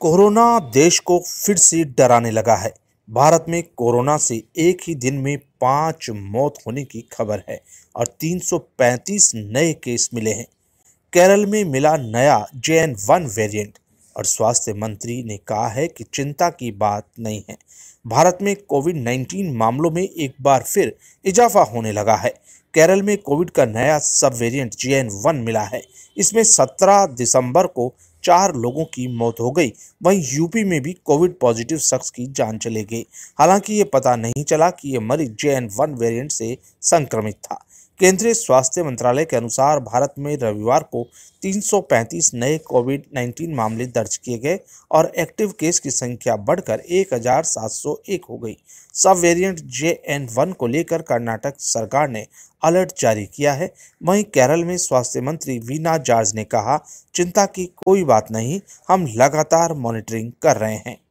corona देश को फिर से डराने लगा है भारत में कोरोना से एक ही दिन में पांच मौत होने की खबर है और 335 नए केस मिले हैं केरल में मिला नया जे एन वन वेरियंट और स्वास्थ्य मंत्री ने कहा है कि चिंता की बात नहीं है भारत में कोविड 19 मामलों में एक बार फिर इजाफा होने लगा है केरल में कोविड का नया सब वेरिएंट जे एन वन मिला है इसमें 17 दिसंबर को चार लोगों की मौत हो गई वहीं यूपी में भी कोविड पॉजिटिव शख्स की जान चले गई हालांकि ये पता नहीं चला कि ये मरीज जे एन वन वेरियंट से संक्रमित था केंद्रीय स्वास्थ्य मंत्रालय के अनुसार भारत में रविवार को 335 नए कोविड 19 मामले दर्ज किए गए और एक्टिव केस की संख्या बढ़कर 1701 हो गई सब वेरिएंट जे एन वन को लेकर कर्नाटक सरकार ने अलर्ट जारी किया है वहीं केरल में स्वास्थ्य मंत्री वीना जार्ज ने कहा चिंता की कोई बात बात नहीं हम लगातार मॉनिटरिंग कर रहे हैं